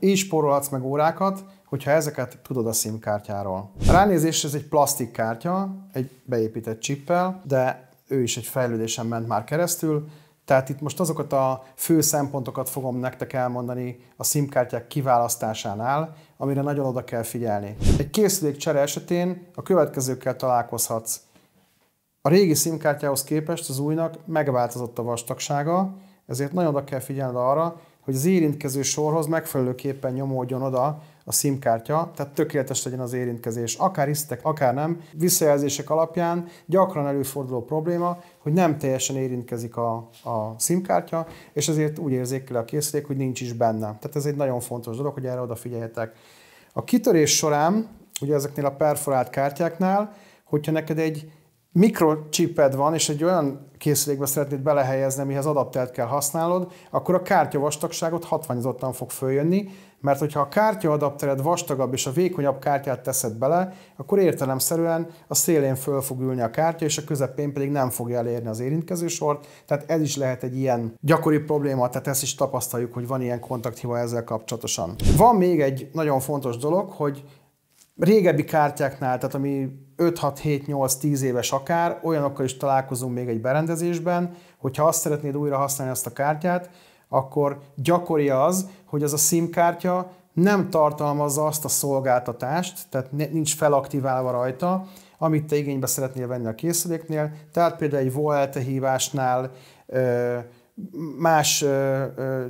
Így spórolhatsz meg órákat, hogyha ezeket tudod a SIM kártyáról. Ránézés ez egy plastik kártya, egy beépített csippel, de ő is egy fejlődésen ment már keresztül, tehát itt most azokat a fő szempontokat fogom nektek elmondani a SIM-kártyák kiválasztásánál, amire nagyon oda kell figyelni. Egy készülék csere esetén a következőkkel találkozhatsz. A régi SIM-kártyához képest az újnak megváltozott a vastagsága, ezért nagyon oda kell figyelned arra, hogy az érintkező sorhoz megfelelőképpen nyomódjon oda a SIM-kártya, tehát tökéletes legyen az érintkezés. Akár isztek, akár nem, visszajelzések alapján gyakran előforduló probléma, hogy nem teljesen érintkezik a, a SIM-kártya, és ezért úgy érzékel a készülék, hogy nincs is benne. Tehát ez egy nagyon fontos dolog, hogy erre odafigyeljetek. A kitörés során, ugye ezeknél a perforált kártyáknál, hogyha neked egy mikrocsiped van, és egy olyan készülékbe szeretnéd belehelyezni, amihez adaptert kell használod, akkor a kártya vastagságot hatványozottan fog följönni, mert hogyha a kártya adaptered vastagabb és a vékonyabb kártyát teszed bele, akkor értelemszerűen a szélén föl fog ülni a kártya, és a közepén pedig nem fogja elérni az érintkező sort. Tehát ez is lehet egy ilyen gyakori probléma, tehát ezt is tapasztaljuk, hogy van ilyen kontakthiba ezzel kapcsolatosan. Van még egy nagyon fontos dolog, hogy régebbi kártyáknál, tehát ami 5-6-7-8-10 éves akár, olyanokkal is találkozunk még egy berendezésben, hogyha azt szeretnéd újra használni azt a kártyát, akkor gyakori az, hogy az a SIM kártya nem tartalmazza azt a szolgáltatást, tehát nincs felaktiválva rajta, amit te igénybe szeretnél venni a készüléknél. Tehát például egy VoLTE hívásnál, más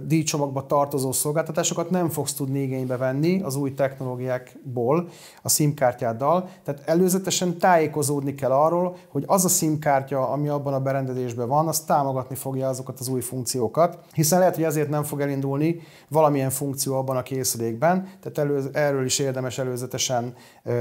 díjcsomagba tartozó szolgáltatásokat nem fogsz tudni igénybe venni az új technológiákból a SIM-kártyáddal. Tehát előzetesen tájékozódni kell arról, hogy az a SIM-kártya, ami abban a berendezésben van, az támogatni fogja azokat az új funkciókat, hiszen lehet, hogy ezért nem fog elindulni valamilyen funkció abban a készülékben, tehát elő, erről is érdemes előzetesen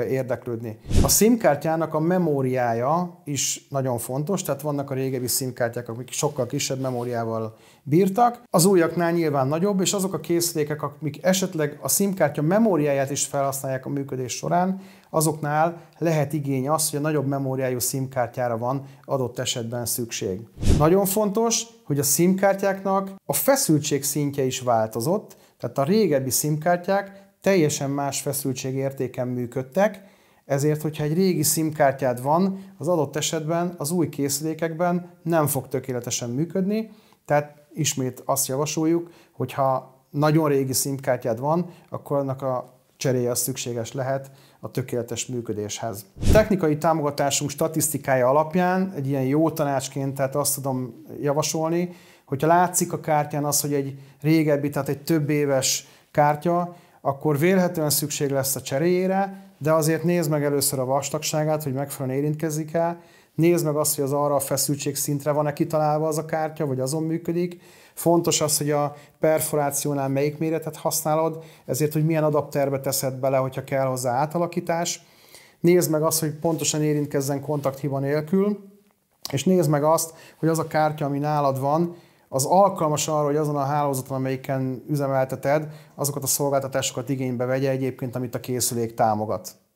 érdeklődni. A SIM-kártyának a memóriája is nagyon fontos, tehát vannak a régebbi SIM-kártyák, amik sokkal kisebb memóriával tartalommal bírtak. Az újaknál nyilván nagyobb, és azok a készülékek, amik esetleg a SIM-kártya memóriáját is felhasználják a működés során, azoknál lehet igény az, hogy a nagyobb memóriájú SIM-kártyára van adott esetben szükség. Nagyon fontos, hogy a SIM-kártyáknak a feszültség szintje is változott, tehát a régebbi SIM-kártyák teljesen más feszültségértéken működtek, ezért, hogyha egy régi SIM-kártyád van, az adott esetben az új készülékekben nem fog tökéletesen működni, tehát ismét azt javasoljuk, hogy ha nagyon régi szimkártyád van, akkor annak a cseréje az szükséges lehet a tökéletes működéshez. A technikai támogatásunk statisztikája alapján egy ilyen jó tanácsként, tehát azt tudom javasolni, hogyha látszik a kártyán az, hogy egy régebbi, tehát egy több éves kártya, akkor vélhetően szükség lesz a cseréjére, de azért nézd meg először a vastagságát, hogy megfelelően érintkezik el, Nézd meg azt, hogy az arra a feszültség szintre van-e kitalálva az a kártya, vagy azon működik. Fontos az, hogy a perforációnál melyik méretet használod, ezért, hogy milyen adapterbe teszed bele, hogyha kell hozzá átalakítás. Nézd meg azt, hogy pontosan érintkezzen kontakthiba nélkül, és nézd meg azt, hogy az a kártya, ami nálad van, az alkalmas arra, hogy azon a hálózaton, amelyiken üzemelteted, azokat a szolgáltatásokat igénybe vegye egyébként, amit a készülék támogat.